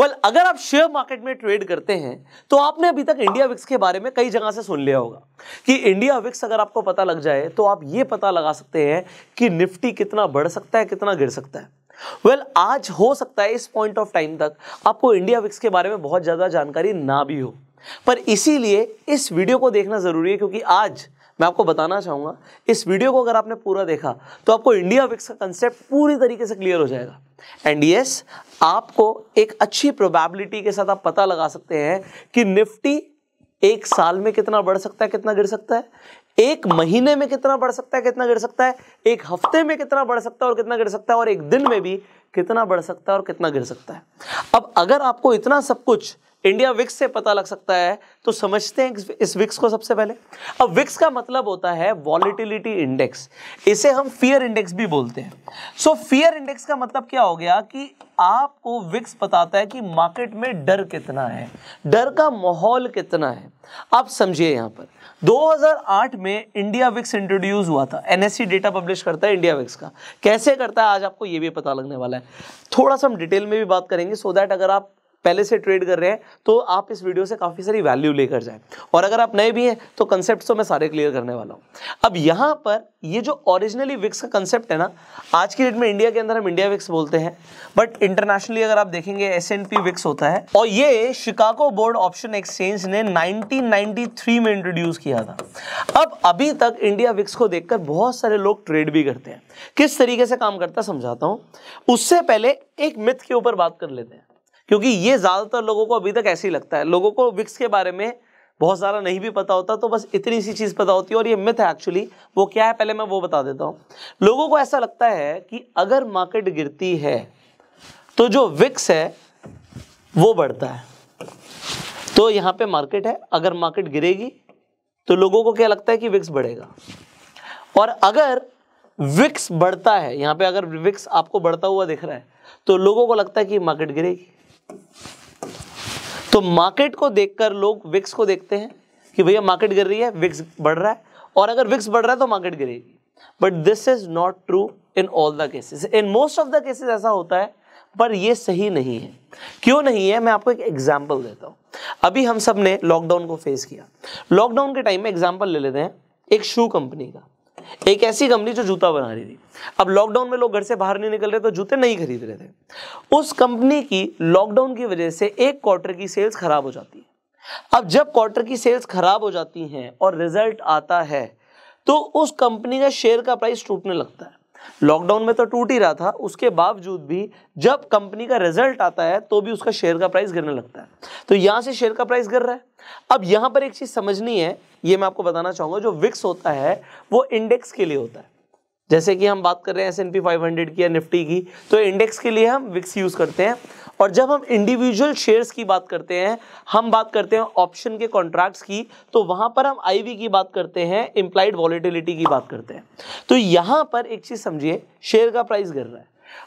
well well, अगर आप share market में ट्रेड करते हैं तो आपने अभी तक इंडिया विक्स के बारे में कई जगह से सुन लिया होगा कि इंडिया विक्स अगर आपको पता लग जाए तो आप ये पता लगा सकते हैं कि निफ्टी कितना बढ़ सकता है कितना गिर सकता है वेल well, आज हो सकता है इस पॉइंट ऑफ टाइम तक आपको इंडिया विक्स के बारे में बहुत ज़्यादा जानकारी ना भी हो पर इसीलिए इस वीडियो को देखना ज़रूरी है क्योंकि आज मैं आपको बताना चाहूँगा इस वीडियो को अगर आपने पूरा देखा तो आपको इंडिया विक्स का कंसेप्ट पूरी तरीके से क्लियर हो जाएगा एंड यस yes, आपको एक अच्छी प्रोबेबिलिटी के साथ आप पता लगा सकते हैं कि निफ्टी एक साल में कितना बढ़ सकता है कितना गिर सकता है एक महीने में कितना बढ़ सकता है कितना गिर सकता है एक हफ्ते में कितना बढ़ सकता है और कितना गिर सकता है और एक दिन में भी कितना बढ़ सकता है और कितना गिर सकता है अब अगर आपको इतना सब कुछ इंडिया विक्स से पता लग सकता है तो समझते हैं इस विक्स को सबसे पहले अब विक्स का मतलब होता है वॉलिटिलिटी इंडेक्स इसे हम फियर इंडेक्स भी बोलते हैं सो फियर इंडेक्स का मतलब क्या हो गया कि आपको विक्स बताता है कि मार्केट में डर कितना है डर का माहौल कितना है आप समझिए यहां पर 2008 में इंडिया विक्स इंट्रोड्यूस हुआ था एनएससी डेटा पब्लिश करता है इंडिया विक्स का कैसे करता है आज आपको यह भी पता लगने वाला है थोड़ा सा हम डिटेल में भी बात करेंगे सो so दैट अगर आप पहले से ट्रेड कर रहे हैं तो आप इस वीडियो से काफ़ी सारी वैल्यू लेकर जाएं और अगर आप नए भी हैं तो कंसेप्ट तो मैं सारे क्लियर करने वाला हूँ अब यहाँ पर ये जो ओरिजिनली विक्स का कंसेप्ट है ना आज की डेट में इंडिया के अंदर हम इंडिया विक्स बोलते हैं बट इंटरनेशनली अगर आप देखेंगे एस एन पी विक्स होता है और ये शिकागो बोर्ड ऑप्शन एक्सचेंज ने 1993 में इंट्रोड्यूस किया था अब अभी तक इंडिया विक्स को देखकर बहुत सारे लोग ट्रेड भी करते हैं किस तरीके से काम करता समझाता हूँ उससे पहले एक मिथ के ऊपर बात कर लेते हैं क्योंकि ये ज़्यादातर लोगों को अभी तक ऐसे ही लगता है लोगों को विक्स के बारे में बहुत ज़्यादा नहीं भी पता होता तो बस इतनी सी चीज़ पता होती है और ये मिथ है एक्चुअली वो क्या है पहले मैं वो बता देता हूँ लोगों को ऐसा लगता है कि अगर मार्केट गिरती है तो जो विक्स है वो बढ़ता है तो यहाँ पे मार्केट है अगर मार्केट गिरेगी तो लोगों को क्या लगता है कि विक्स बढ़ेगा और अगर विक्स बढ़ता है यहाँ पे अगर विक्स आपको बढ़ता हुआ दिख रहा है तो लोगों को लगता है कि मार्केट गिरेगी तो मार्केट को देखकर लोग विक्स को देखते हैं कि भैया मार्केट गिर रही है विक्स बढ़ रहा है और अगर विक्स बढ़ रहा है तो मार्केट गिरेगी but this is not true in all the cases in most of the cases ऐसा होता है पर ये सही नहीं है क्यों नहीं है मैं आपको एक एग्जाम्पल देता हूँ अभी हम सब ने लॉकडाउन को फेस किया लॉकडाउन के टाइम में एग्जाम्पल ले लेते हैं एक शू कंपनी का एक ऐसी कंपनी जो जूता बना रही थी अब लॉकडाउन में लोग घर से बाहर नहीं निकल रहे तो जूते नहीं खरीद रहे थे उस कंपनी की लॉकडाउन की वजह से एक क्वार्टर की सेल्स खराब हो जाती है अब जब क्वार्टर की सेल्स खराब हो जाती हैं और रिजल्ट आता है तो उस कंपनी का शेयर का प्राइस टूटने लगता है लॉकडाउन में तो टूट ही रहा था उसके बावजूद भी जब कंपनी का रिजल्ट आता है तो भी उसका शेयर का प्राइस गिरने लगता है तो यहां से शेयर का प्राइस गिर रहा है अब यहां पर एक चीज़ समझनी है ये मैं आपको बताना चाहूंगा जो विक्स होता है वो इंडेक्स के लिए होता है जैसे कि हम बात कर रहे हैं S N P five hundred की या निफ्टी की तो इंडेक्स के लिए हम विक्स यूज़ करते हैं और जब हम इंडिविजुअल शेयर्स की बात करते हैं हम बात करते हैं ऑप्शन के कॉन्ट्रैक्ट्स की तो वहां पर हम आईवी की बात करते हैं इंप्लाइड वॉलिटिलिटी की बात करते हैं तो यहां पर एक चीज समझिए शेयर का प्राइस गिर रहा है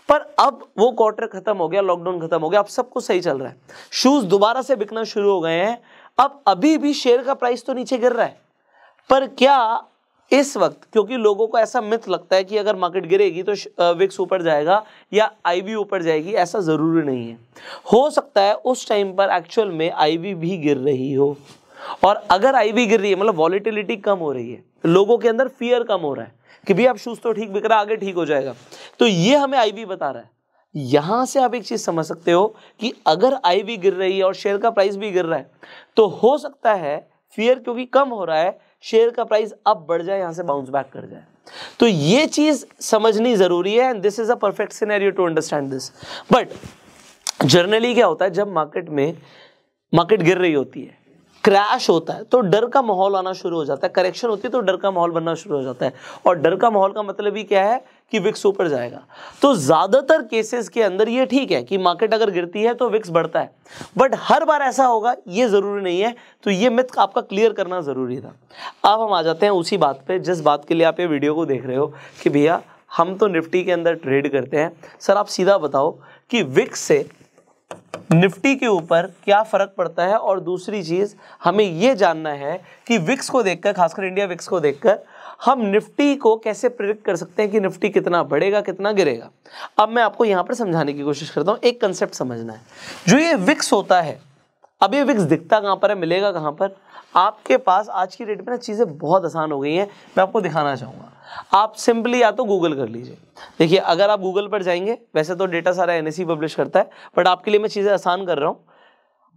पर अब वो क्वार्टर खत्म हो गया लॉकडाउन खत्म हो गया अब सब कुछ सही चल रहा है शूज दोबारा से बिकना शुरू हो गए हैं अब अभी भी शेयर का प्राइस तो नीचे गिर रहा है पर क्या इस वक्त क्योंकि लोगों को ऐसा मिथ लगता है कि अगर मार्केट गिरेगी तो विक्स ऊपर जाएगा या आईवी ऊपर जाएगी ऐसा ज़रूरी नहीं है हो सकता है उस टाइम पर एक्चुअल में आईवी भी गिर रही हो और अगर आईवी गिर रही है मतलब वॉलीटिलिटी कम हो रही है लोगों के अंदर फियर कम हो रहा है कि भैया आप शूज़ तो ठीक बिक रहा आगे ठीक हो जाएगा तो ये हमें आई बता रहा है यहां से आप एक चीज समझ सकते हो कि अगर आई गिर रही है और शेयर का प्राइस भी गिर रहा है तो हो सकता है फियर क्योंकि कम हो रहा है शेयर का प्राइस अब बढ़ जाए यहां से बाउंस बैक कर जाए तो ये चीज़ समझनी ज़रूरी है and this is a perfect scenario to understand this but generally क्या होता है जब मार्केट में मार्केट गिर रही होती है क्रैश होता है तो डर का माहौल आना शुरू हो जाता है करेक्शन होती है तो डर का माहौल बनना शुरू हो जाता है और डर का माहौल का मतलब ही क्या है कि विक्स ऊपर जाएगा तो ज़्यादातर केसेस के अंदर ये ठीक है कि मार्केट अगर गिरती है तो विक्स बढ़ता है बट हर बार ऐसा होगा ये ज़रूरी नहीं है तो ये मिथ आपका क्लियर करना ज़रूरी था अब हम आ जाते हैं उसी बात पर जिस बात के लिए आप ये वीडियो को देख रहे हो कि भैया हम तो निफ्टी के अंदर ट्रेड करते हैं सर आप सीधा बताओ कि विक्स से निफ्टी के ऊपर क्या फ़र्क पड़ता है और दूसरी चीज़ हमें ये जानना है कि विक्स को देखकर खासकर इंडिया विक्स को देखकर हम निफ्टी को कैसे प्रिडिक्ट कर सकते हैं कि निफ्टी कितना बढ़ेगा कितना गिरेगा अब मैं आपको यहाँ पर समझाने की कोशिश करता हूँ एक कंसेप्ट समझना है जो ये विक्स होता है अब ये विक्स दिखता कहाँ पर है मिलेगा कहाँ पर आपके पास आज की डेट में ना चीज़ें बहुत आसान हो गई हैं मैं आपको दिखाना चाहूँगा आप सिंपली या तो गूगल कर लीजिए देखिए अगर आप गूगल पर जाएंगे वैसे तो डेटा सारा एन पब्लिश e करता है बट आपके लिए मैं चीज़ें आसान कर रहा हूँ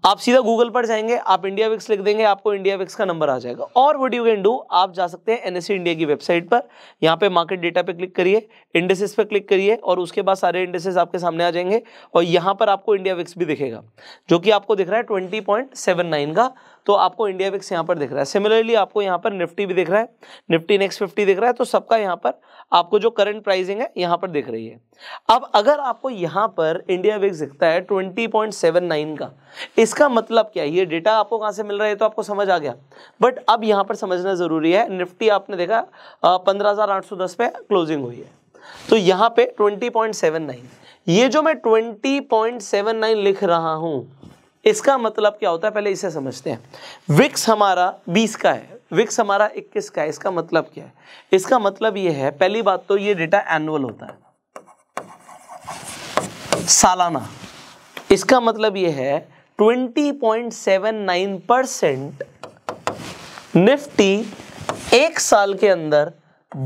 आप सीधा गूगल पर जाएंगे आप इंडिया विक्स लिख देंगे आपको इंडिया विक्स का नंबर आ जाएगा और वट यू कैन डू आप जा सकते हैं एन इंडिया e की वेबसाइट पर यहाँ पे मार्केट डेटा पे क्लिक करिए इंडेसेस पे क्लिक करिए और उसके बाद सारे इंडेसिस आपके सामने आ जाएंगे और यहाँ पर आपको इंडिया विक्स भी दिखेगा जो कि आपको दिख रहा है ट्वेंटी का तो आपको इंडिया विक्स यहाँ पर दिख रहा है सिमिलरली आपको यहाँ पर निफ्टी भी दिख रहा है निफ्टी नेक्स्ट फिफ्टी दिख रहा है तो सबका यहाँ पर आपको जो करंट प्राइसिंग है यहाँ पर दिख रही है अब अगर आपको यहाँ पर इंडिया विक्स दिखता है ट्वेंटी पॉइंट सेवन नाइन का इसका मतलब क्या है ये डेटा आपको कहाँ से मिल रहा है तो आपको समझ आ गया बट अब यहाँ पर समझना ज़रूरी है निफ्टी आपने देखा पंद्रह हज़ार आठ सौ दस पे क्लोजिंग हुई है तो यहाँ पे 20.79 ये जो मैं 20.79 लिख रहा हूँ इसका मतलब क्या होता है पहले इसे समझते हैं विक्स हमारा बीस का है विक्स हमारा इक्कीस का है इसका मतलब क्या है इसका मतलब ये है पहली बात तो ये डेटा एनुअल होता है सालाना इसका मतलब ये है 20.79 परसेंट निफ्टी एक साल के अंदर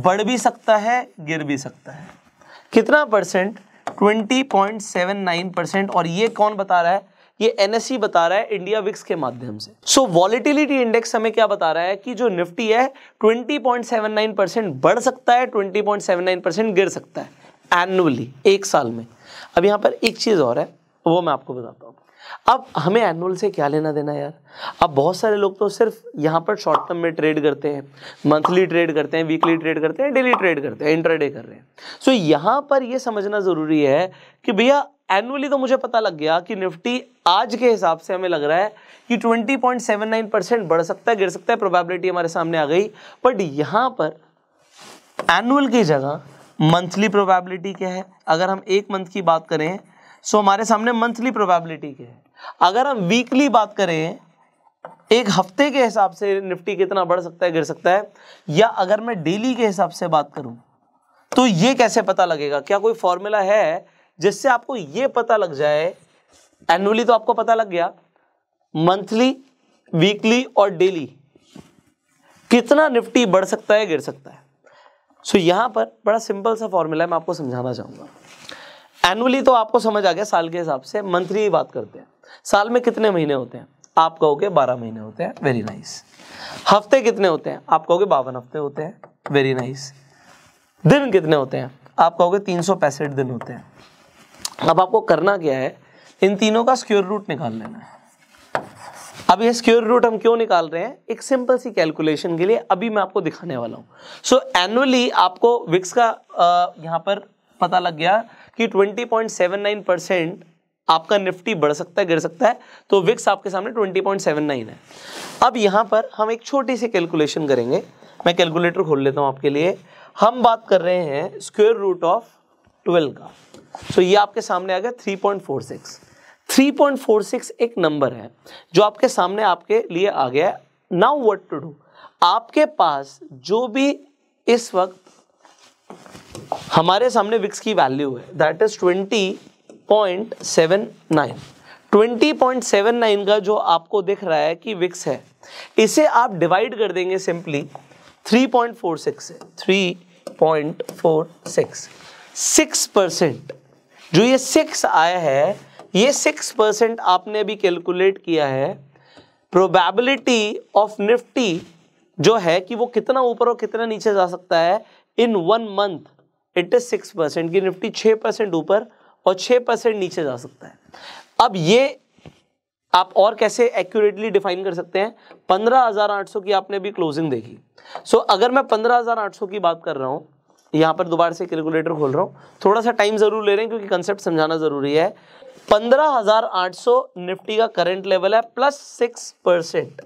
बढ़ भी सकता है गिर भी सकता है कितना परसेंट 20.79 परसेंट और ये कौन बता रहा है ये एनएससी e बता रहा है इंडिया विक्स के माध्यम से सो वॉलिटिलिटी इंडेक्स हमें क्या बता रहा है कि जो निफ्टी है 20.79 परसेंट बढ़ सकता है 20.79 परसेंट गिर सकता है एनुअली एक साल में अब यहां पर एक चीज़ और है वो मैं आपको बताता हूँ अब हमें एनुअल से क्या लेना देना यार अब बहुत सारे लोग तो सिर्फ यहां पर शॉर्ट टर्म में ट्रेड करते हैं मंथली ट्रेड करते हैं वीकली ट्रेड करते हैं डेली ट्रेड करते हैं इंटरडे कर रहे हैं सो so, यहाँ पर यह समझना ज़रूरी है कि भैया एनुअली तो मुझे पता लग गया कि निफ्टी आज के हिसाब से हमें लग रहा है कि 20.79 परसेंट बढ़ सकता है गिर सकता है प्रोबेबिलिटी हमारे सामने आ गई बट यहाँ पर एनुअल की जगह मंथली प्रोबेबिलिटी क्या है अगर हम एक मंथ की बात करें सो हमारे सामने मंथली प्रोबेबिलिटी क्या है अगर हम वीकली बात करें एक हफ्ते के हिसाब से निफ्टी कितना बढ़ सकता है गिर सकता है या अगर मैं डेली के हिसाब से बात करूं तो ये कैसे पता लगेगा क्या कोई फॉर्मूला है जिससे आपको ये पता लग जाए एनुअली तो आपको पता लग गया मंथली वीकली और डेली कितना निफ्टी बढ़ सकता है गिर सकता है सो so, यहां पर बड़ा सिंपल सा फॉर्मूला है मैं आपको समझाना चाहूंगा एनुअली तो आपको समझ आ गया साल के हिसाब से मंथली ही बात करते हैं साल में कितने महीने होते हैं आप कहोगे बारह महीने होते हैं वेरी नाइस हफ्ते कितने होते हैं आप कहोगे बावन हफ्ते होते हैं वेरी नाइस दिन कितने होते हैं आप कहोगे तीन दिन होते हैं अब आपको करना क्या है इन तीनों का स्क्योर रूट निकाल लेना है अब ये स्क्योर रूट हम क्यों निकाल रहे हैं एक सिंपल सी कैलकुलेशन के लिए अभी मैं आपको दिखाने वाला हूँ सो so, एनुअली आपको विक्स का यहां यहाँ पर पता लग गया कि 20.79 परसेंट आपका निफ्टी बढ़ सकता है गिर सकता है तो विक्स आपके सामने 20.79 है अब यहाँ पर हम एक छोटी सी कैलकुलेशन करेंगे मैं कैलकुलेटर खोल लेता हूँ आपके लिए हम बात कर रहे हैं स्क्योर रूट ऑफ ट्वेल्व का सो ये आपके सामने आ गया three point four six three point four six एक नंबर है जो आपके सामने आपके लिए आ गया नाउ व्हाट टू डू आपके पास जो भी इस वक्त हमारे सामने विक्स की वैल्यू है that is twenty point seven nine twenty point seven nine का जो आपको दिख रहा है कि विक्स है इसे आप डिवाइड कर देंगे simply three point four six से three point four six six percent जो ये सिक्स आया है ये सिक्स परसेंट आपने अभी कैलकुलेट किया है प्रोबेबिलिटी ऑफ निफ्टी जो है कि वो कितना ऊपर और कितना नीचे जा सकता है in one month it is six percent की निफ्टी छः परसेंट ऊपर और छः परसेंट नीचे जा सकता है अब ये आप और कैसे एक्यूरेटली डिफाइन कर सकते हैं पंद्रह हज़ार आठ सौ की आपने भी क्लोजिंग देखी सो so, अगर मैं पंद्रह हज़ार आठ सौ की बात कर रहा हूँ यहाँ पर दोबारा से कैलकुलेटर खोल रहा हूँ थोड़ा सा टाइम ज़रूर ले रहे हैं क्योंकि कंसेप्ट समझाना ज़रूरी है 15,800 निफ्टी का करंट लेवल है प्लस सिक्स परसेंट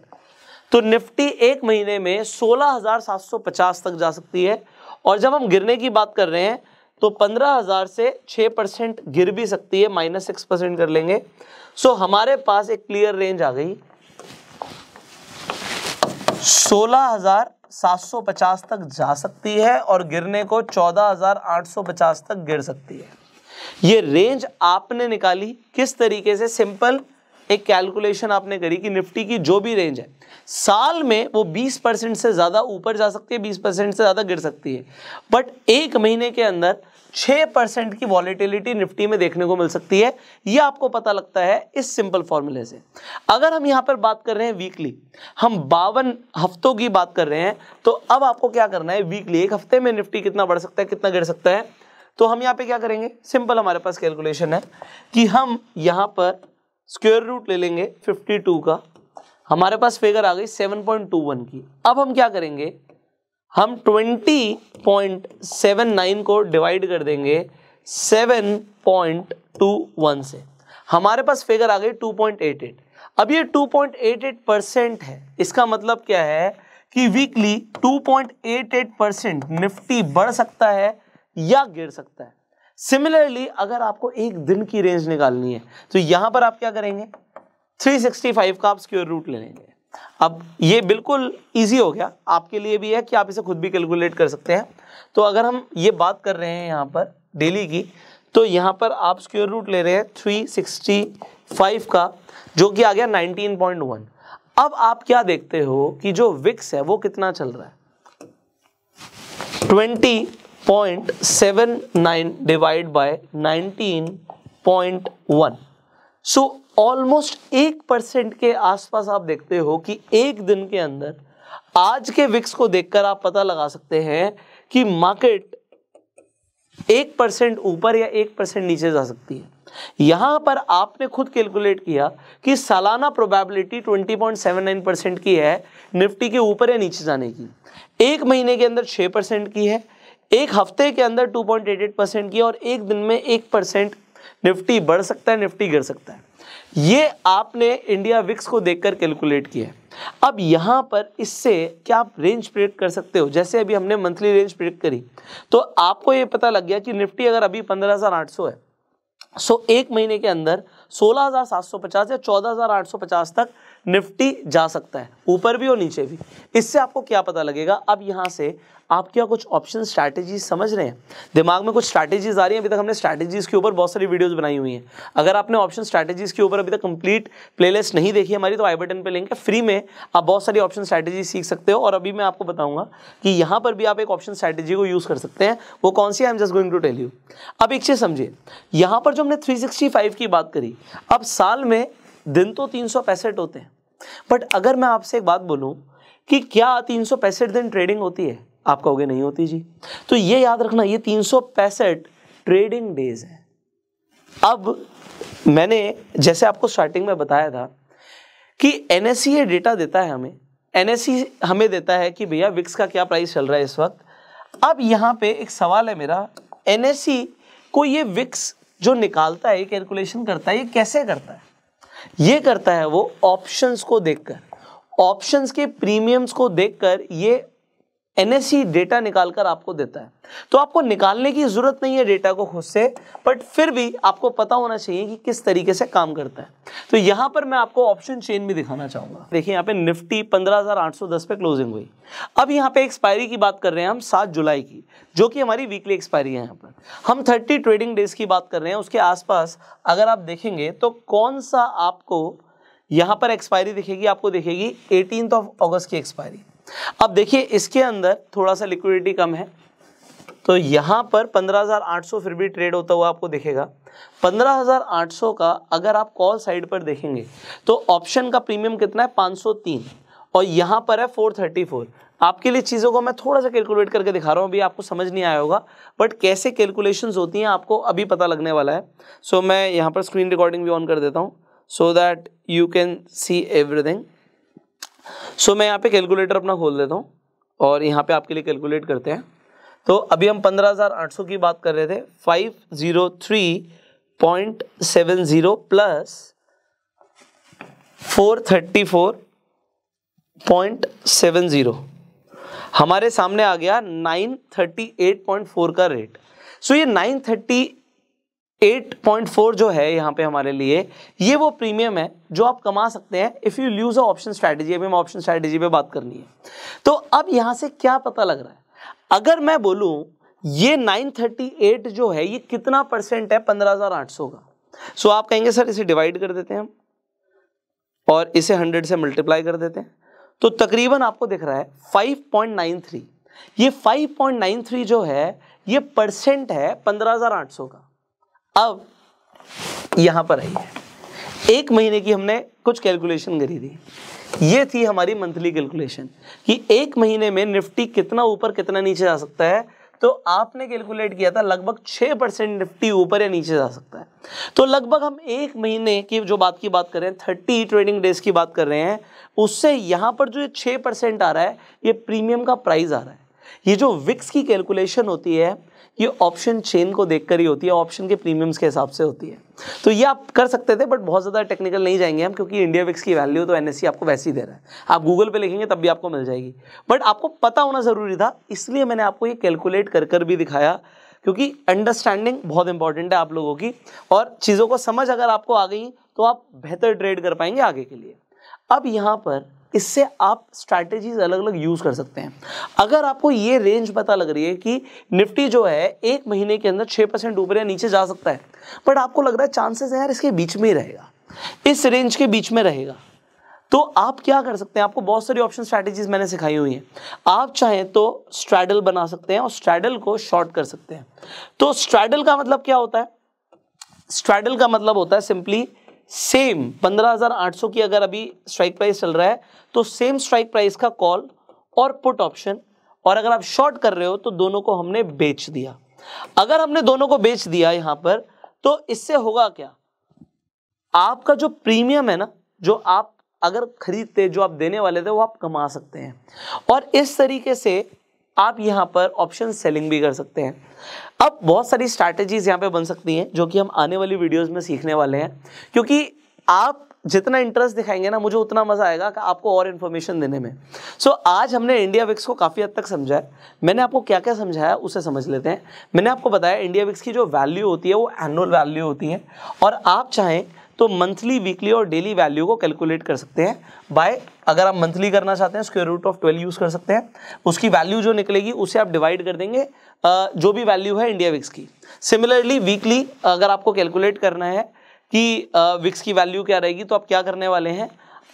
तो निफ्टी एक महीने में 16,750 तक जा सकती है और जब हम गिरने की बात कर रहे हैं तो 15,000 से 6 परसेंट गिर भी सकती है माइनस सिक्स परसेंट कर लेंगे सो हमारे पास एक क्लियर रेंज आ गई सोलह हजार 750 तक जा सकती है और गिरने को 14,850 तक गिर सकती है ये रेंज आपने निकाली किस तरीके से सिंपल एक कैलकुलेशन आपने करी कि निफ्टी की जो भी रेंज है साल में वो 20 परसेंट से ज़्यादा ऊपर जा सकती है 20 परसेंट से ज़्यादा गिर सकती है बट एक महीने के अंदर छः परसेंट की वॉलिटिलिटी निफ्टी में देखने को मिल सकती है यह आपको पता लगता है इस सिंपल फॉर्मूले से अगर हम यहाँ पर बात कर रहे हैं वीकली हम बावन हफ्तों की बात कर रहे हैं तो अब आपको क्या करना है वीकली एक हफ्ते में निफ्टी कितना बढ़ सकता है कितना गिर सकता है तो हम यहाँ पे क्या करेंगे सिंपल हमारे पास कैलकुलेशन है कि हम यहाँ पर स्क्वेयर रूट ले लेंगे 52 का हमारे पास फिगर आ गई 7.21 की अब हम क्या करेंगे हम 20.79 को डिवाइड कर देंगे 7.21 से हमारे पास फिगर आ गई 2.88 अब ये 2.88 परसेंट है इसका मतलब क्या है कि वीकली 2.88 परसेंट निफ्टी बढ़ सकता है या गिर सकता है सिमिलरली अगर आपको एक दिन की रेंज निकालनी है तो यहां पर आप क्या करेंगे 365 का आप स्क्योर रूट ले लेंगे अब ये बिल्कुल ईजी हो गया आपके लिए भी है कि आप इसे खुद भी कैलकुलेट कर सकते हैं तो अगर हम ये बात कर रहे हैं यहाँ पर डेली की तो यहाँ पर आप स्क्योर रूट ले रहे हैं 365 का जो कि आ गया 19.1 अब आप क्या देखते हो कि जो विक्स है वो कितना चल रहा है 20.79 डिवाइड बाय 19.1 सो ऑलमोस्ट एक परसेंट के आसपास आप देखते हो कि एक दिन के अंदर आज के विक्स को देखकर आप पता लगा सकते हैं कि मार्केट एक परसेंट ऊपर या एक परसेंट नीचे जा सकती है यहां पर आपने खुद कैलकुलेट किया कि सालाना प्रोबेबिलिटी 20.79 परसेंट की है निफ्टी के ऊपर या नीचे जाने की एक महीने के अंदर 6 परसेंट की है एक हफ्ते के अंदर 2.88 परसेंट की और एक दिन में एक परसेंट निफ्टी बढ़ सकता है निफ्टी गिर सकता है ये आपने इंडिया विक्स को देखकर कैलकुलेट किया है अब यहां पर इससे क्या आप रेंज प्रेडिक्ट कर सकते हो जैसे अभी हमने मंथली रेंज प्रेडिक्ट करी तो आपको ये पता लग गया कि निफ्टी अगर अभी 15,800 है सो एक महीने के अंदर 16,750 या 14,850 तक निफ्टी जा सकता है ऊपर भी और नीचे भी इससे आपको क्या पता लगेगा अब यहाँ से आप क्या कुछ ऑप्शन स्ट्रैटेजीज समझ रहे हैं दिमाग में कुछ स्ट्रैटेजीज आ रही हैं अभी तक हमने स्ट्रैटेजीज के ऊपर बहुत सारी वीडियोस बनाई हुई हैं अगर आपने ऑप्शन स्ट्रैटेजीज के ऊपर अभी तक कंप्लीट प्लेलिस्ट नहीं देखी हमारी तो आई बटन पर लिंक है फ्री में आप बहुत सारी ऑप्शन स्ट्रैटेजी सीख सकते हो और अभी मैं आपको बताऊंगा कि यहाँ पर भी आप एक ऑप्शन स्ट्रैटेजी को यूज़ कर सकते हैं वो कौन सी I am just going to tell you अब एक चीज़ समझिए यहाँ पर जो हमने थ्री की बात करी अब साल में दिन तो तीन होते हैं बट अगर मैं आपसे एक बात बोलूँ कि क्या तीन दिन ट्रेडिंग होती है आप कहोगे नहीं होती जी तो ये याद रखना ये तीन ट्रेडिंग डेज है अब मैंने जैसे आपको स्टार्टिंग में बताया था कि एन e ये डेटा देता है हमें एन e हमें देता है कि भैया विक्स का क्या प्राइस चल रहा है इस वक्त अब यहाँ पे एक सवाल है मेरा एन e को ये विक्स जो निकालता है कैलकुलेशन करता है ये कैसे करता है ये करता है वो ऑप्शंस को देखकर ऑप्शंस के प्रीमियम्स को देखकर ये एनएससी डेटा e निकालकर आपको देता है तो आपको निकालने की ज़रूरत नहीं है डेटा को खुद से बट फिर भी आपको पता होना चाहिए कि किस तरीके से काम करता है तो यहां पर मैं आपको ऑप्शन चेन भी दिखाना चाहूंगा देखिए यहाँ पे निफ्टी 15,810 पे क्लोजिंग हुई अब यहाँ पे एक्सपायरी की बात कर रहे हैं हम सात जुलाई की जो कि हमारी वीकली एक्सपायरी है यहाँ पर हम थर्टी ट्रेडिंग डेज की बात कर रहे हैं उसके आसपास अगर आप देखेंगे तो कौन सा आपको यहाँ पर एक्सपायरी दिखेगी आपको दिखेगी एटीन ऑफ अगस्त की एक्सपायरी अब देखिए इसके अंदर थोड़ा सा लिक्विडिटी कम है तो यहाँ पर 15,800 फिर भी ट्रेड होता हुआ आपको दिखेगा 15,800 का अगर आप कॉल साइड पर देखेंगे तो ऑप्शन का प्रीमियम कितना है 503 और यहाँ पर है 434 आपके लिए चीज़ों को मैं थोड़ा सा कैलकुलेट करके दिखा रहा हूँ अभी आपको समझ नहीं आया होगा बट कैसे कैलकुलेशंस होती हैं आपको अभी पता लगने वाला है सो so, मैं यहाँ पर स्क्रीन रिकॉर्डिंग भी ऑन कर देता हूँ so that you can see everything so मैं यहाँ पे कैलकुलेटर अपना खोल देता हूँ और यहाँ पे आपके लिए कैलकुलेट करते हैं तो अभी हम 15,800 की बात कर रहे थे 503.70 प्लस 434.70 हमारे सामने आ गया 938.4 का रेट सो so ये 938.4 जो है यहाँ पे हमारे लिए ये वो प्रीमियम है जो आप कमा सकते हैं if you lose a option strategy अभी हम ऑप्शन स्ट्रैटेजी पे बात करनी है तो अब यहाँ से क्या पता लग रहा है अगर मैं बोलूं ये 938 जो है ये कितना परसेंट है 15,800 का सो आप कहेंगे सर इसे डिवाइड कर देते हैं हम और इसे 100 से मल्टीप्लाई कर देते हैं तो तकरीबन आपको दिख रहा है 5.93 ये 5.93 जो है ये परसेंट है 15,800 का अब यहां पर आइए एक महीने की हमने कुछ कैलकुलेशन करी थी ये थी हमारी मंथली कैलकुलेशन कि एक महीने में निफ्टी कितना ऊपर कितना नीचे जा सकता है तो आपने कैलकुलेट किया था लगभग छः परसेंट निफ्टी ऊपर या नीचे जा सकता है तो लगभग हम एक महीने की जो बात की बात कर रहे हैं थर्टी ट्रेडिंग डेज की बात कर रहे हैं उससे यहाँ पर जो ये छः परसेंट आ रहा है ये प्रीमियम का प्राइस आ रहा है ये जो विक्स की कैलकुलेशन होती है ये ऑप्शन चेन को देखकर ही होती है ऑप्शन के प्रीमियम्स के हिसाब से होती है तो ये आप कर सकते थे बट बहुत ज़्यादा टेक्निकल नहीं जाएंगे हम क्योंकि इंडिया विक्स की वैल्यू तो एनएससी e आपको वैसे ही दे रहा है आप गूगल पे लिखेंगे तब भी आपको मिल जाएगी बट आपको पता होना ज़रूरी था इसलिए मैंने आपको ये कैलकुलेट कर कर भी दिखाया क्योंकि अंडरस्टैंडिंग बहुत इंपॉर्टेंट है आप लोगों की और चीज़ों को समझ अगर आपको आ गई तो आप बेहतर ट्रेड कर पाएंगे आगे के लिए अब यहाँ पर इससे आप स्ट्रैटेजीज अलग अलग यूज़ कर सकते हैं अगर आपको ये रेंज पता लग रही है कि निफ्टी जो है एक महीने के अंदर छः परसेंट ऊपर या नीचे जा सकता है बट आपको लग रहा है चांसेस है यार इसके बीच में ही रहेगा इस रेंज के बीच में रहेगा तो आप क्या कर सकते हैं आपको बहुत सारी ऑप्शन स्ट्रैटेजीज मैंने सिखाई हुई हैं आप चाहें तो स्ट्रैडल बना सकते हैं और स्ट्रैडल को शॉर्ट कर सकते हैं तो स्ट्रैडल का मतलब क्या होता है स्ट्रैडल का मतलब होता है सिंपली सेम 15,800 की अगर अभी स्ट्राइक प्राइस चल रहा है तो सेम स्ट्राइक प्राइस का कॉल और पुट ऑप्शन और अगर आप शॉर्ट कर रहे हो तो दोनों को हमने बेच दिया अगर हमने दोनों को बेच दिया यहां पर तो इससे होगा क्या आपका जो प्रीमियम है ना जो आप अगर खरीदते जो आप देने वाले थे वो आप कमा सकते हैं और इस तरीके से आप यहाँ पर ऑप्शन सेलिंग भी कर सकते हैं अब बहुत सारी स्ट्रैटेजीज यहाँ पे बन सकती हैं जो कि हम आने वाली वीडियोस में सीखने वाले हैं क्योंकि आप जितना इंटरेस्ट दिखाएंगे ना मुझे उतना मज़ा आएगा कि आपको और इन्फॉर्मेशन देने में सो so, आज हमने इंडिया विक्स को काफ़ी हद तक समझा है मैंने आपको क्या क्या समझाया उसे समझ लेते हैं मैंने आपको बताया इंडिया विक्स की जो वैल्यू होती है वो एनुअल वैल्यू होती है और आप चाहें तो मंथली वीकली और डेली वैल्यू को कैलकुलेट कर सकते हैं बाय अगर आप मंथली करना चाहते हैं square root of twelve use कर सकते हैं उसकी वैल्यू जो निकलेगी उसे आप डिवाइड कर देंगे जो भी वैल्यू है इंडिया विक्स की सिमिलरली वीकली अगर आपको कैलकुलेट करना है कि विक्स की वैल्यू क्या रहेगी तो आप क्या करने वाले हैं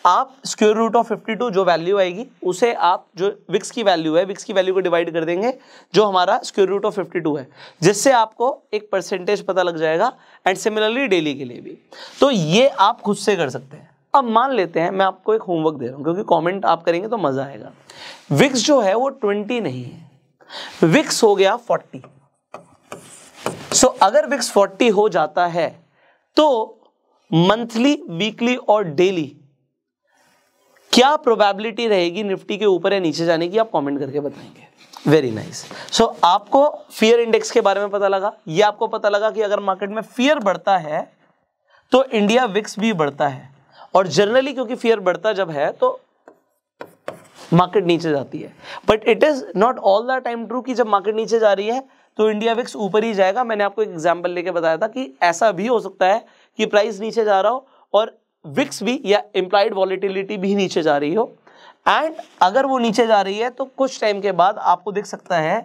आप स्क्योर रूट ऑफ 52 जो वैल्यू आएगी उसे आप जो विक्स की वैल्यू है विक्स की वैल्यू को डिवाइड कर देंगे जो हमारा स्क्योर रूट ऑफ 52 है जिससे आपको एक परसेंटेज पता लग जाएगा एंड सिमिलरली डेली के लिए भी तो ये आप खुद से कर सकते हैं अब मान लेते हैं मैं आपको एक होमवर्क दे रहा हूँ क्योंकि कॉमेंट आप करेंगे तो मज़ा आएगा विक्स जो है वो ट्वेंटी नहीं है विक्स हो गया फोर्टी सो so, अगर विक्स फोर्टी हो जाता है तो मंथली वीकली और डेली क्या प्रोबेबिलिटी रहेगी निफ्टी के ऊपर या नीचे जाने की आप कमेंट करके बताएंगे वेरी नाइस सो आपको फियर इंडेक्स के बारे में पता लगा ये आपको पता लगा कि अगर मार्केट में फियर बढ़ता है तो इंडिया विक्स भी बढ़ता है और जनरली क्योंकि फियर बढ़ता जब है तो मार्केट नीचे जाती है but it is not all the time true कि जब मार्केट नीचे जा रही है तो इंडिया विक्स ऊपर ही जाएगा मैंने आपको एक एग्जाम्पल लेके बताया था कि ऐसा भी हो सकता है कि प्राइस नीचे जा रहा हो और विक्स भी या इम्प्लाइड वॉलिटिलिटी भी नीचे जा रही हो एंड अगर वो नीचे जा रही है तो कुछ टाइम के बाद आपको देख सकता है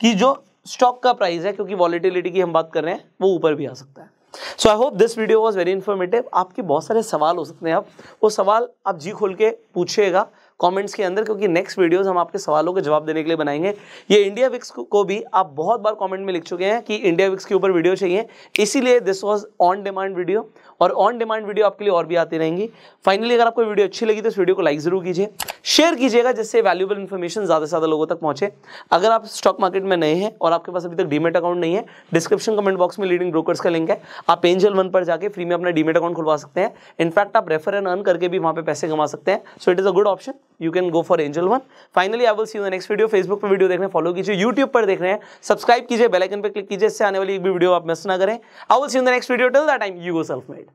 कि जो स्टॉक का प्राइस है क्योंकि वॉलीटिलिटी की हम बात कर रहे हैं वो ऊपर भी आ सकता है so I hope this video was very informative आपके बहुत सारे सवाल हो सकते हैं आप वो सवाल आप जी खोल के पूछिएगा कमेंट्स के अंदर क्योंकि नेक्स्ट वीडियोस हम आपके सवालों के जवाब देने के लिए बनाएंगे ये इंडिया विक्स को भी आप बहुत बार कमेंट में लिख चुके हैं कि इंडिया विक्स के ऊपर वीडियो चाहिए इसीलिए this was on demand video और ऑन डिमांड वीडियो आपके लिए और भी आती रहेंगी फाइनली अगर आपको वीडियो अच्छी लगी तो इस वीडियो को लाइक जरूर कीजिए शेयर कीजिएगा जिससे वैल्यूबल इन्फॉर्मेशन ज़्यादा से ज़्यादा लोगों तक पहुंचे अगर आप स्टॉक मार्केट में नए हैं और आपके पास अभी तक डीमेट अकाउंट नहीं है डिस्क्रिप्शन कमेंट बॉक्स में लीडिंग ब्रोकर्स का लिंक है आप एंजल वन पर जाकर फ्री में अपना डीमेट अकाउंट खुलवा सकते हैं इनफैक्ट आप रेफर एंड अर्न करके भी वहाँ पर पैसे कमा सकते हैं so it is a good option you can go for Angel One finally I will see you next video Facebook पर वीडियो देख रहे हैं फॉलो कीजिए यूट्यूब पर देख रहे हैं सब्सक्राइब कीजिए बेलाइकन पर क्लिक कीजिए इससे आने वाली एक भी वीडियो आप मिस ना करें I will see you next video till the time you go self made